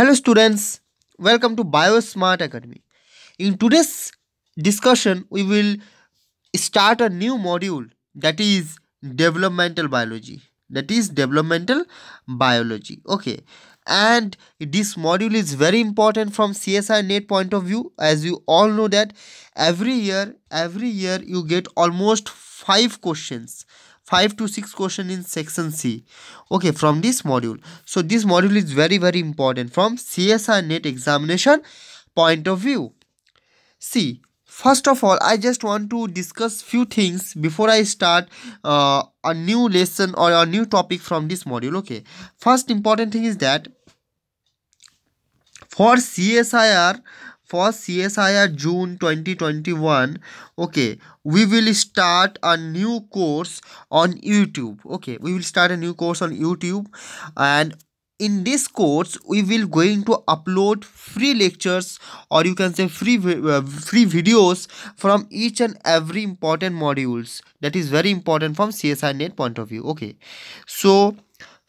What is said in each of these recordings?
Hello students, welcome to BioSmart Academy. In today's discussion, we will start a new module that is developmental biology. That is developmental biology. Okay. And this module is very important from CSI net point of view. As you all know that every year, every year you get almost five questions 5 to 6 question in section C. Okay, from this module. So this module is very very important from CSI NET examination point of view. See, first of all, I just want to discuss few things before I start uh, a new lesson or a new topic from this module. Okay, first important thing is that for CSIR for CSIR June 2021 okay we will start a new course on YouTube okay we will start a new course on YouTube and in this course we will going to upload free lectures or you can say free uh, free videos from each and every important modules that is very important from CSI net point of view okay so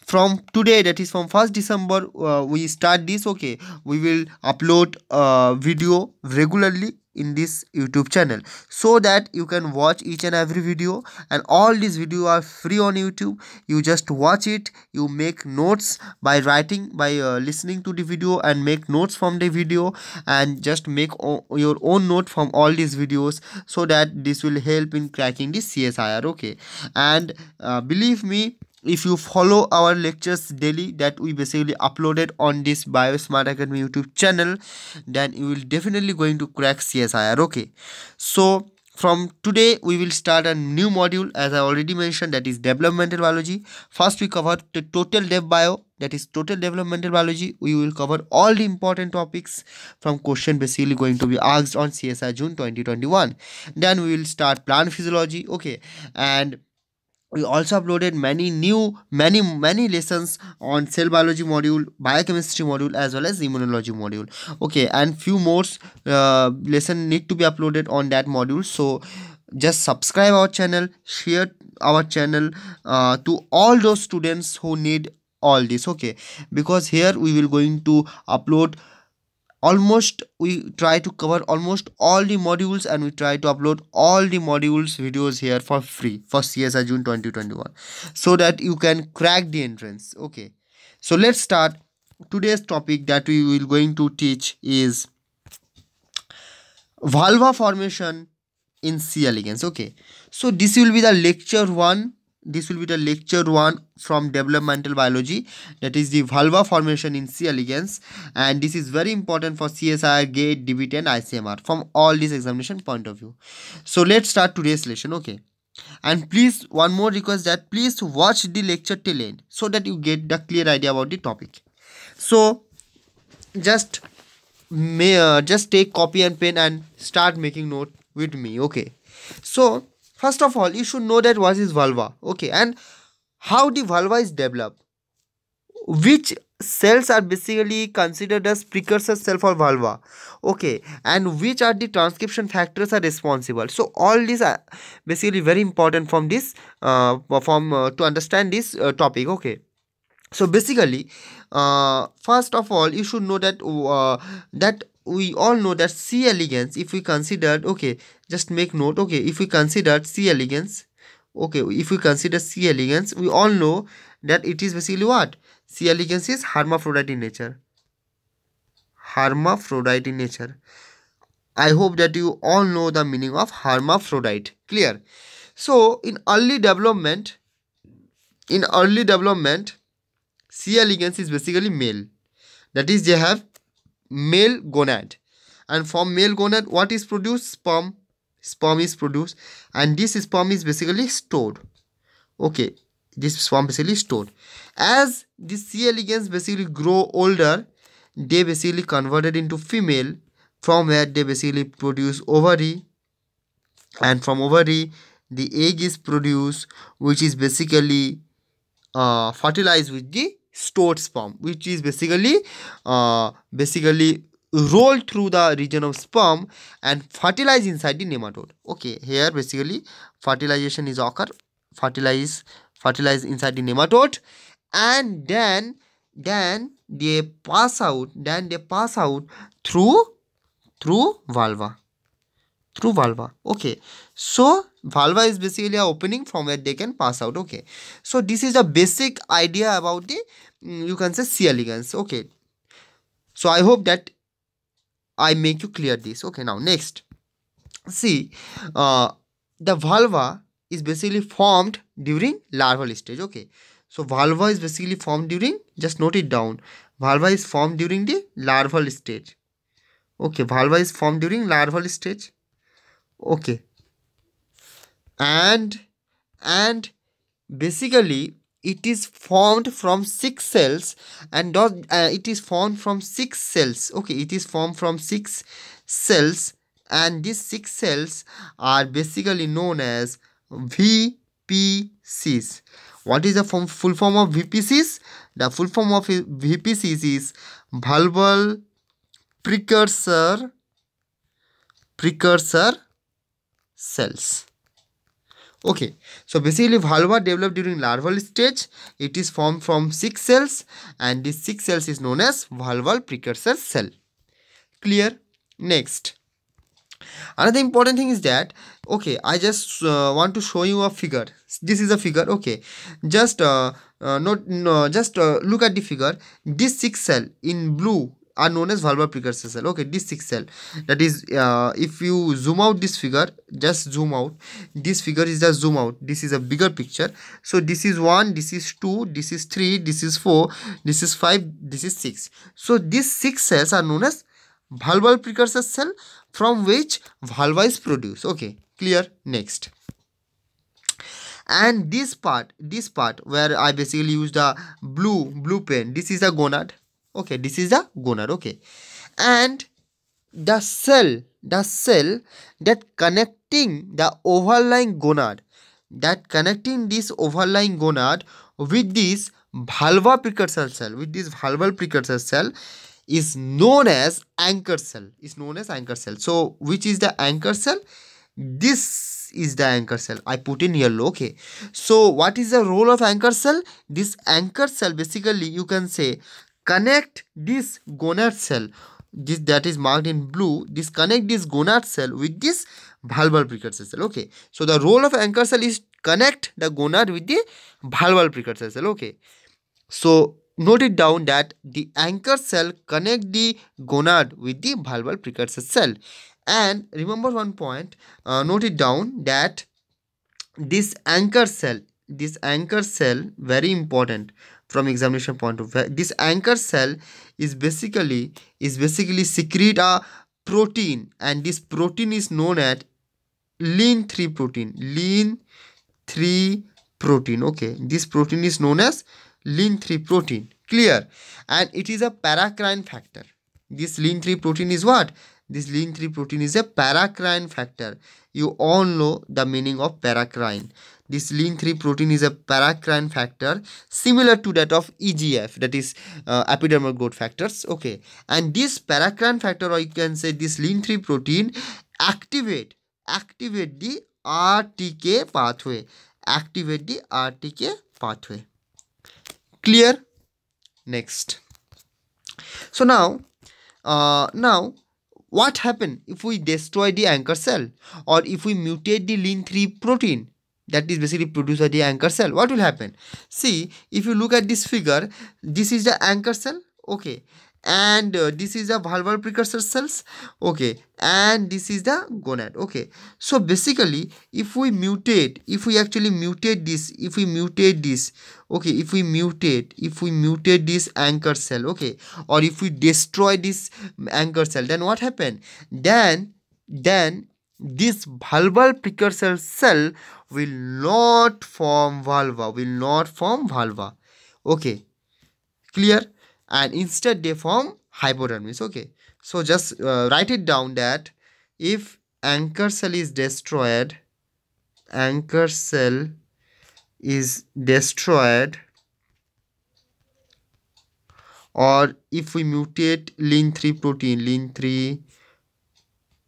from today that is from 1st december uh, we start this okay we will upload a video regularly in this youtube channel so that you can watch each and every video and all these video are free on youtube you just watch it you make notes by writing by uh, listening to the video and make notes from the video and just make your own note from all these videos so that this will help in cracking the csir okay and uh, believe me if you follow our lectures daily that we basically uploaded on this biosmart academy youtube channel then you will definitely going to crack csir okay so from today we will start a new module as i already mentioned that is developmental biology first we cover the total dev bio that is total developmental biology we will cover all the important topics from question basically going to be asked on csi june 2021 then we will start plant physiology okay and we also uploaded many new many many lessons on cell biology module biochemistry module as well as immunology module okay and few more uh, lesson need to be uploaded on that module so just subscribe our channel share our channel uh, to all those students who need all this okay because here we will going to upload almost we try to cover almost all the modules and we try to upload all the modules videos here for free for CSI June 2021 so that you can crack the entrance okay so let's start today's topic that we will going to teach is valva formation in C elegans okay so this will be the lecture 1 this will be the lecture one from developmental biology that is the vulva formation in C. elegans and this is very important for CSIR, GATE, DBT and ICMR from all these examination point of view. So let's start today's lesson okay and please one more request that please watch the lecture till end so that you get the clear idea about the topic. So just may uh, just take copy and pen and start making note with me okay. So First of all, you should know that what is vulva, okay, and how the vulva is developed, which cells are basically considered as precursor cell for vulva okay and which are the transcription factors are responsible so all these are basically very important from this uh, from uh, to understand this uh, topic okay so basically uh, first of all you should know that uh, that we all know that C elegans if we considered okay just make note okay if we considered C elegans okay if we consider C elegans we all know that it is basically what C elegans is hermaphrodite in nature hermaphrodite in nature I hope that you all know the meaning of hermaphrodite clear so in early development in early development C elegans is basically male that is they have male gonad and from male gonad what is produced sperm sperm is produced and this sperm is basically stored okay this sperm basically stored as the c elegans basically grow older they basically converted into female from where they basically produce ovary and from ovary the egg is produced which is basically uh, fertilized with the stored sperm which is basically uh, basically rolled through the region of sperm and fertilize inside the nematode okay here basically fertilization is occur fertilize fertilize inside the nematode and then then they pass out then they pass out through through vulva through vulva okay so vulva is basically an opening from where they can pass out okay so this is the basic idea about the mm, you can say c elegans okay so i hope that i make you clear this okay now next see uh, the vulva is basically formed during larval stage okay so vulva is basically formed during just note it down vulva is formed during the larval stage okay vulva is formed during larval stage okay and and basically it is formed from six cells and does, uh, it is formed from six cells okay it is formed from six cells and these six cells are basically known as vpcs what is the form, full form of vpcs the full form of vpcs is vulnerable precursor precursor cells okay so basically vulva developed during larval stage it is formed from six cells and these six cells is known as vulval precursor cell clear next another important thing is that okay i just uh, want to show you a figure this is a figure okay just uh, uh, not no, just uh, look at the figure this six cell in blue are known as vulvar precursor cell okay this sixth cell that is uh, if you zoom out this figure just zoom out this figure is just zoom out this is a bigger picture so this is 1 this is 2 this is 3 this is 4 this is 5 this is 6 so these 6 cells are known as vulval precursor cell from which vulva is produced okay clear next and this part this part where i basically use the blue blue pen this is the gonad okay this is the gonad okay and the cell the cell that connecting the overlying gonad that connecting this overlying gonad with this vulvar precursor cell with this vulval precursor cell is known as anchor cell is known as anchor cell so which is the anchor cell this is the anchor cell i put in yellow okay so what is the role of anchor cell this anchor cell basically you can say connect this gonad cell this that is marked in blue disconnect this gonad cell with this valval precursor cell okay so the role of anchor cell is connect the gonad with the valval precursor cell okay so note it down that the anchor cell connect the gonad with the valval precursor cell and remember one point uh, note it down that this anchor cell this anchor cell very important from examination point of view this anchor cell is basically is basically secrete a protein and this protein is known as lean 3 protein lean 3 protein okay this protein is known as lean 3 protein clear and it is a paracrine factor this lean 3 protein is what this lean 3 protein is a paracrine factor you all know the meaning of paracrine this lean 3 protein is a paracrine factor similar to that of egf that is uh, epidermal growth factors okay and this paracrine factor or you can say this lean 3 protein activate activate the rtk pathway activate the rtk pathway clear next so now uh, now what happen if we destroy the anchor cell or if we mutate the lean 3 protein that is basically produced by the anchor cell what will happen see if you look at this figure this is the anchor cell okay and uh, this is the valvular precursor cells okay and this is the gonad okay so basically if we mutate if we actually mutate this if we mutate this okay if we mutate if we mutate this anchor cell okay or if we destroy this anchor cell then what happen then then this valval precursor cell will not form vulva, will not form vulva. Okay, clear? And instead they form hypodermis. Okay, so just uh, write it down that if anchor cell is destroyed, anchor cell is destroyed or if we mutate lin 3 protein lin 3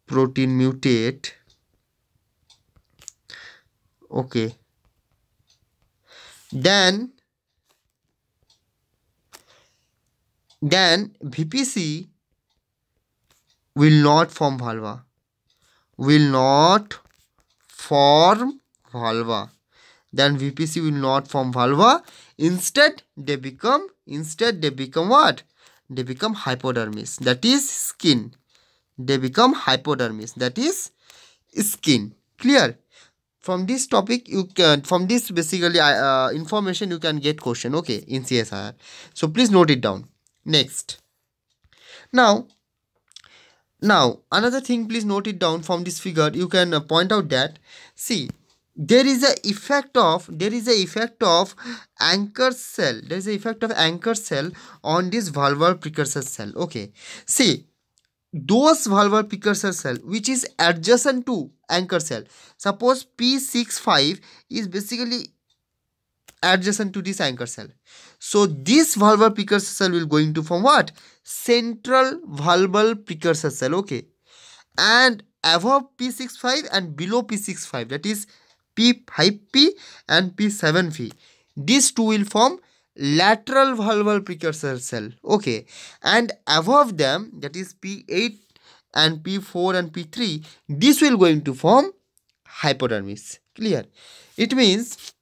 protein mutate okay then then VPC will not form vulva will not form vulva then VPC will not form vulva instead they become instead they become what they become hypodermis that is skin they become hypodermis that is skin clear from this topic you can from this basically uh, information you can get question okay in csir so please note it down next now now another thing please note it down from this figure you can uh, point out that see there is a effect of there is a effect of anchor cell there is a effect of anchor cell on this vulvar precursor cell okay see those valvular precursor cell which is adjacent to anchor cell suppose p65 is basically adjacent to this anchor cell so this valvular precursor cell will going to form what central valvular precursor cell okay and above p65 and below p65 that is p5p and p7p these two will form lateral valvular precursor cell okay and above them that is p8 and p4 and p3 this will going to form hypodermis clear it means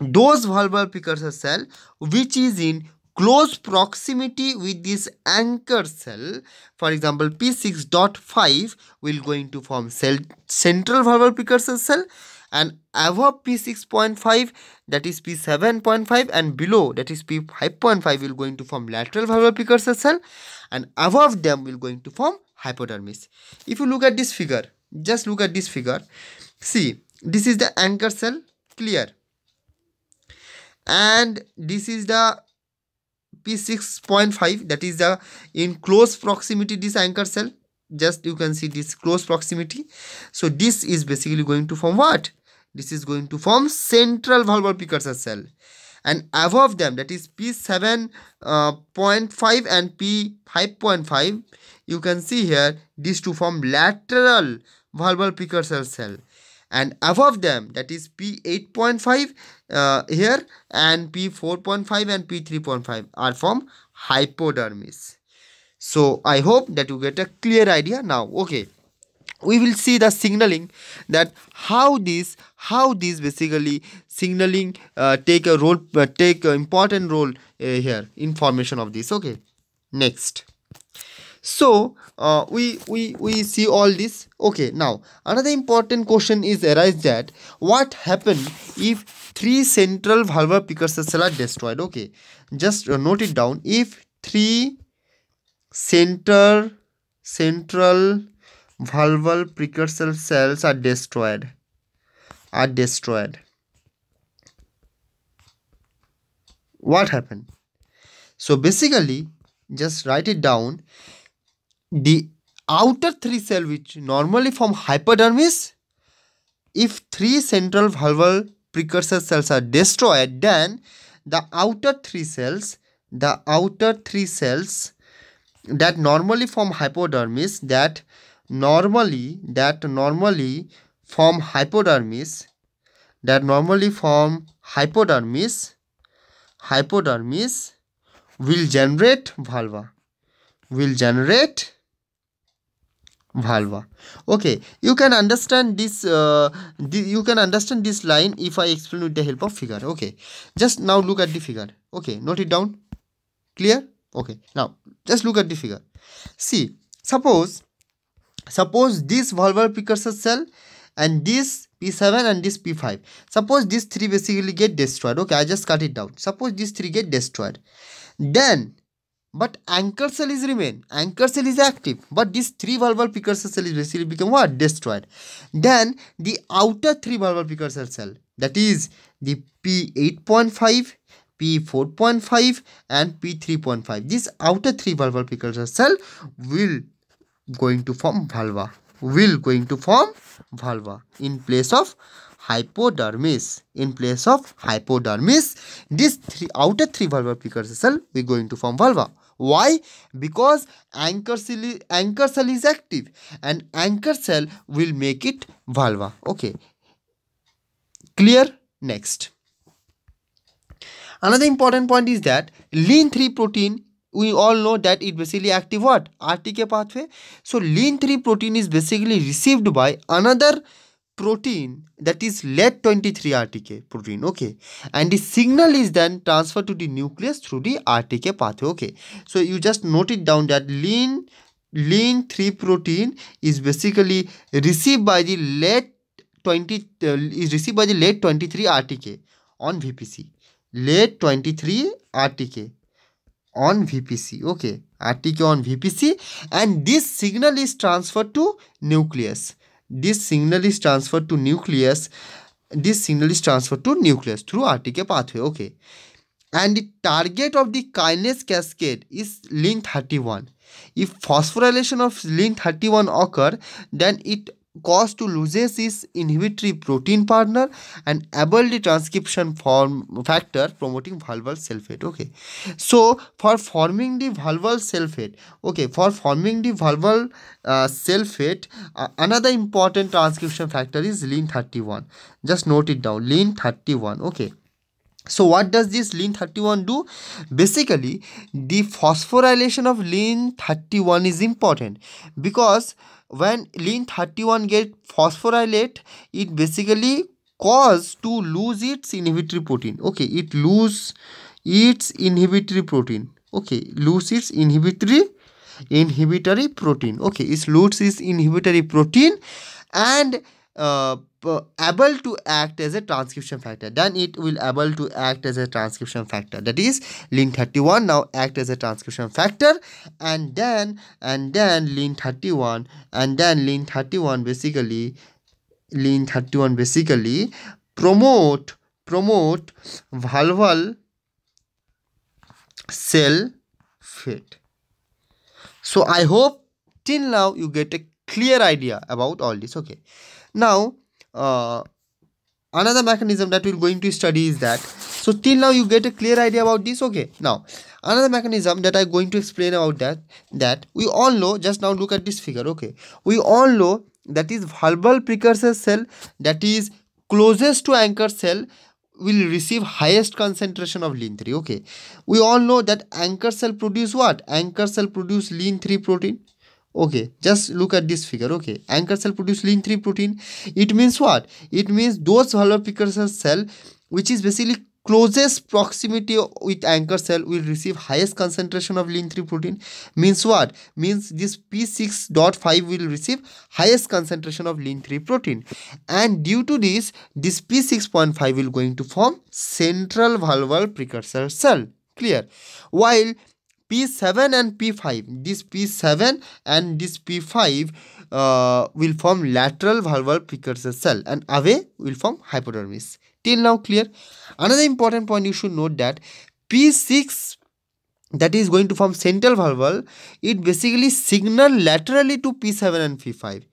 those valvular precursor cell which is in close proximity with this anchor cell for example p6.5 will going to form cell central valvular precursor cell and above P6.5 that is P7.5 and below that is P5.5 will going to form lateral valvular precursor cell and above them will going to form hypodermis. If you look at this figure, just look at this figure. See, this is the anchor cell clear and this is the P6.5 that is the in close proximity this anchor cell just you can see this close proximity so this is basically going to form what this is going to form central valvular precursor cell and above them that is p7.5 uh, and p5.5 you can see here these two form lateral valvular precursor cell and above them that is p8.5 uh, here and p4.5 and p3.5 are from hypodermis so i hope that you get a clear idea now okay we will see the signaling that how this how this basically signaling uh, take a role uh, take an important role uh, here information of this okay next so uh, we we we see all this okay now another important question is arise that what happen if three central valvular precursor cells are destroyed okay just uh, note it down if three center central vulval precursor cells are destroyed are destroyed what happened so basically just write it down the outer three cell which normally form hypodermis if three central vulval precursor cells are destroyed then the outer three cells the outer three cells that normally form hypodermis that normally that normally form hypodermis that normally form hypodermis hypodermis will generate vulva will generate vulva okay you can understand this uh, you can understand this line if i explain with the help of figure okay just now look at the figure okay note it down clear okay now just look at the figure see suppose suppose this valvular precursor cell and this P7 and this P5. Suppose these three basically get destroyed. Okay, I just cut it down. Suppose these three get destroyed. Then, but anchor cell is remain. Anchor cell is active. But these three valvular precursor cell is basically become what? Destroyed. Then, the outer three valvular precursor cell. That is the P8.5, P4.5 and P3.5. This outer three valvular precursor cell will going to form vulva will going to form vulva in place of hypodermis in place of hypodermis this three outer three vulvar precursor cell we going to form vulva why because anchor cell anchor cell is active and anchor cell will make it vulva okay clear next another important point is that lean 3 protein we all know that it basically active what RTK pathway. So lean 3 protein is basically received by another protein that is lead 23 RTK protein okay and the signal is then transferred to the nucleus through the RTK pathway okay so you just note it down that lean lean 3 protein is basically received by the lead 20 uh, is received by the lead 23 RTK on VPC lead 23 RTK on VPC. Okay, RTK on VPC and this signal is transferred to nucleus. This signal is transferred to nucleus. This signal is transferred to nucleus through RTK pathway. Okay. And the target of the kinase cascade is link 31. If phosphorylation of link 31 occur, then it cause to loses its inhibitory protein partner and able the transcription form factor promoting valval sulfate okay so for forming the valval sulfate okay for forming the valval uh, sulfate uh, another important transcription factor is lin 31 just note it down lin 31 okay so what does this lin 31 do basically the phosphorylation of lin 31 is important because when lin 31 get phosphorylate it basically cause to lose its inhibitory protein okay it lose its inhibitory protein okay lose its inhibitory inhibitory protein okay it loses its inhibitory protein and uh, able to act as a transcription factor then it will able to act as a transcription factor that is lean 31 now act as a transcription factor and then and then lean 31 and then lean 31 basically lean 31 basically promote promote valval cell fit so i hope till now you get a clear idea about all this okay now uh, another mechanism that we're going to study is that so till now you get a clear idea about this okay now another mechanism that i'm going to explain about that that we all know just now look at this figure okay we all know that is verbal precursor cell that is closest to anchor cell will receive highest concentration of lean 3 okay we all know that anchor cell produce what anchor cell produce lean 3 protein okay just look at this figure okay anchor cell produce lean 3 protein it means what it means those valvular precursor cell which is basically closest proximity with anchor cell will receive highest concentration of lean 3 protein means what means this p6.5 will receive highest concentration of lean 3 protein and due to this this p6.5 will going to form central valvular precursor cell clear while P7 and P5. This P7 and this P5 uh, will form lateral valve precursor cell and away will form hypodermis. Till now clear? Another important point you should note that P6 that is going to form central valve, it basically signal laterally to P7 and P5.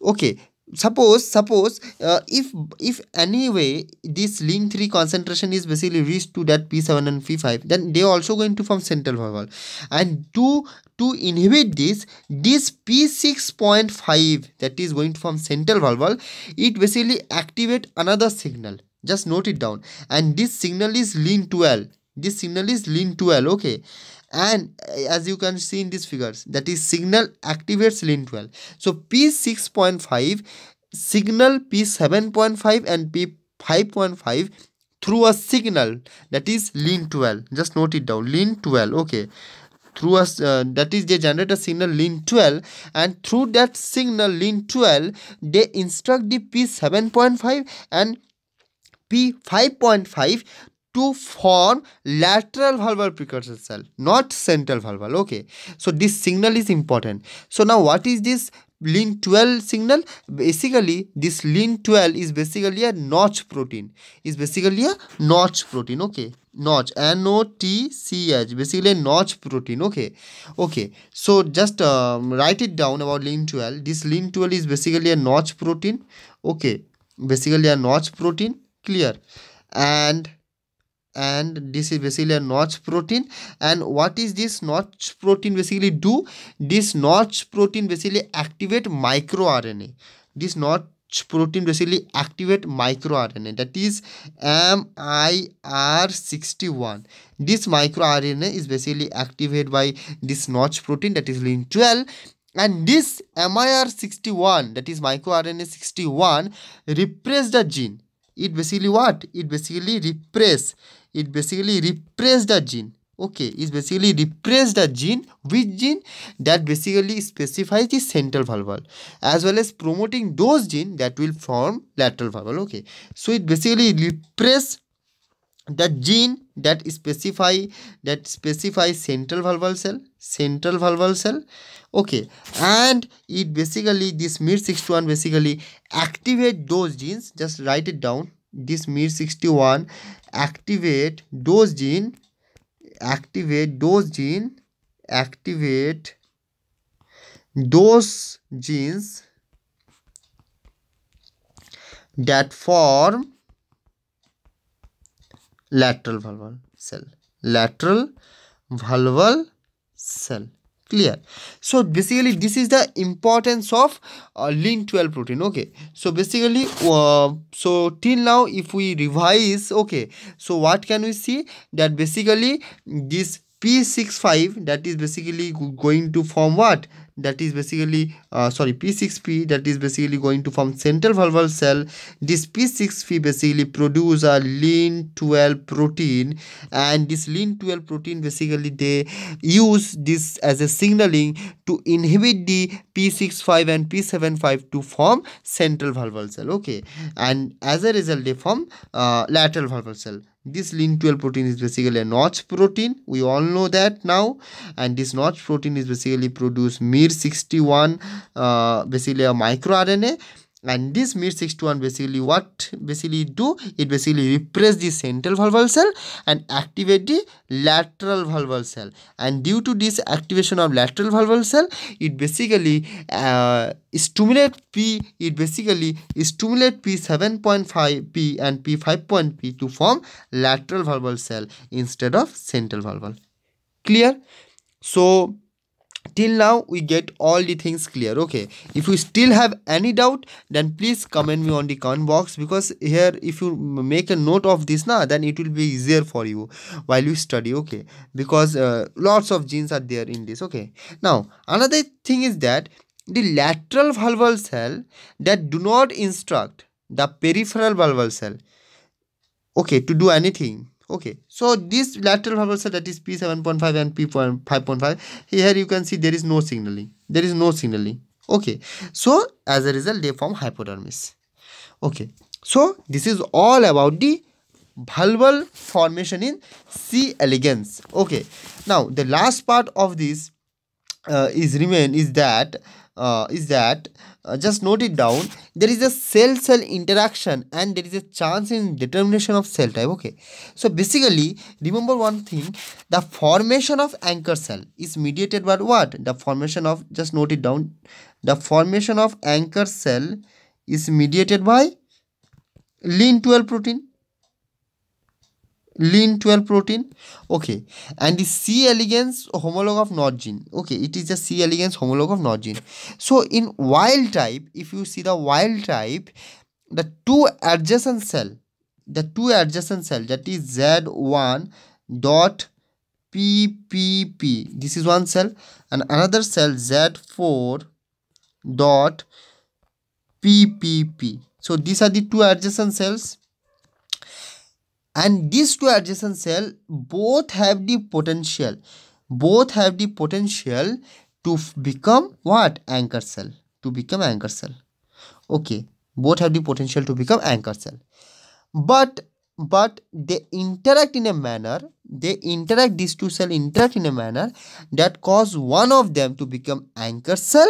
Okay, suppose suppose uh, if if anyway this link 3 concentration is basically reached to that p7 and p5 then they also going to form central valve, and to to inhibit this this p6.5 that is going to form central valve, it basically activate another signal just note it down and this signal is lean 12 this signal is lean 12 okay and uh, as you can see in these figures that is signal activates lin 12 so p6.5 signal p7.5 and p5.5 through a signal that is lin 12 just note it down lin 12 okay through a uh, that is they generate a signal lin 12 and through that signal lin 12 they instruct the p7.5 and P5.5 to form lateral valvular precursor cell not central valvular okay so this signal is important so now what is this lin 12 signal basically this lin 12 is basically a notch protein is basically a notch protein okay notch n o t c h basically a notch protein okay okay so just um, write it down about lin 12 this lin 12 is basically a notch protein okay basically a notch protein clear and and this is basically a notch protein and what is this notch protein basically do this notch protein basically activate microRNA this notch protein basically activate microRNA that is MIR61. This microRNA is basically activated by this notch protein that is Lin 12 and this MIR61 that is microRNA 61 repress the gene. It basically what? It basically repress it basically repress the gene okay it basically repress the gene which gene that basically specifies the central valve as well as promoting those gene that will form lateral valve okay so it basically repress the gene that specify that specify central valve cell central valve cell okay and it basically this mir 61 basically activate those genes just write it down this MIR61 activate those gene activate those gene activate those genes that form lateral valvular cell lateral valvular cell clear so basically this is the importance of uh, lean 12 protein okay so basically uh, so till now if we revise okay so what can we see that basically this p65 that is basically going to form what that is basically uh, sorry P6P that is basically going to form central valvular cell this P6P basically produce a lean 12 protein and this lean 12 protein basically they use this as a signaling to inhibit the P65 and P75 to form central valvular cell okay and as a result they form uh, lateral valvular cell this lin 12 protein is basically a notch protein we all know that now and this notch protein is basically produce mir 61 uh, basically a micro rna and this MIR61 basically what basically do it basically repress the central valve cell and activate the lateral valve cell and due to this activation of lateral valve cell it basically uh, stimulate p it basically stimulate p7.5 p and p5.p p to form lateral valve cell instead of central valve. clear so till now we get all the things clear okay if you still have any doubt then please comment me on the comment box because here if you make a note of this now then it will be easier for you while you study okay because uh, lots of genes are there in this okay now another thing is that the lateral valve cell that do not instruct the peripheral valve cell okay to do anything okay so this lateral traversal that is p7.5 and p5.5 here you can see there is no signaling there is no signaling okay so as a result they form hypodermis okay so this is all about the valval formation in c elegans okay now the last part of this uh, is remain is that uh, is that uh, just note it down there is a cell cell interaction and there is a chance in determination of cell type okay so basically remember one thing the formation of anchor cell is mediated by what the formation of just note it down the formation of anchor cell is mediated by lin 12 protein lean 12 protein okay and the c elegans homolog of not gene okay it is the c elegans homolog of not gene so in wild type if you see the wild type the two adjacent cell the two adjacent cell that is z1 dot ppp this is one cell and another cell z4 dot ppp so these are the two adjacent cells and these two adjacent cell both have the potential both have the potential to become what anchor cell to become anchor cell okay both have the potential to become anchor cell but but they interact in a manner they interact these two cells interact in a manner that cause one of them to become anchor cell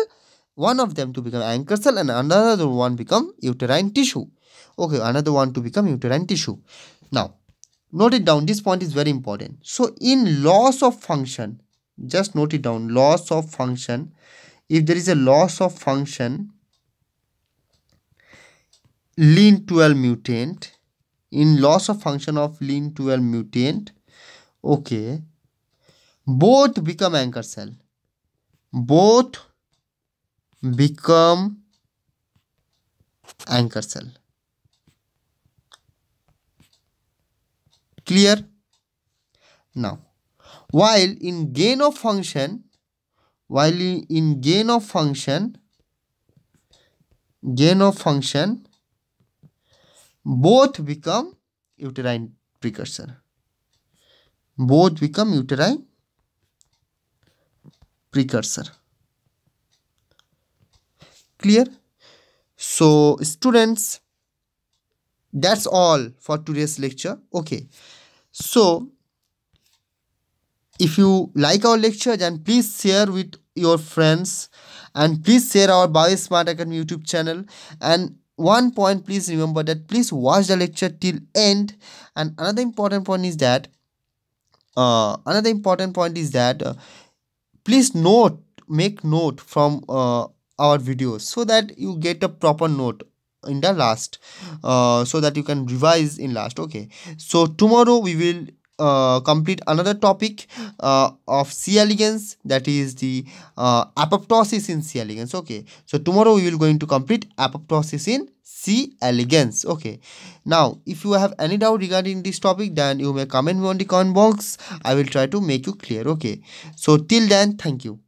one of them to become anchor cell and another one become uterine tissue okay another one to become uterine tissue now, note it down. This point is very important. So, in loss of function, just note it down. Loss of function. If there is a loss of function, lean 12 mutant, in loss of function of lean 12 mutant, okay, both become anchor cell. Both become anchor cell. Clear? Now, while in gain of function, while in gain of function, gain of function, both become uterine precursor. Both become uterine precursor. Clear? So, students, that's all for today's lecture. Okay. So, if you like our lecture, then please share with your friends and please share our BioSmart Academy YouTube channel. And one point, please remember that please watch the lecture till end. And another important point is that uh, another important point is that uh, please note, make note from uh, our videos so that you get a proper note in the last uh, so that you can revise in last okay so tomorrow we will uh, complete another topic uh, of C. elegans that is the uh, apoptosis in C. elegans okay so tomorrow we will going to complete apoptosis in C. elegans okay now if you have any doubt regarding this topic then you may comment me on the comment box I will try to make you clear okay so till then thank you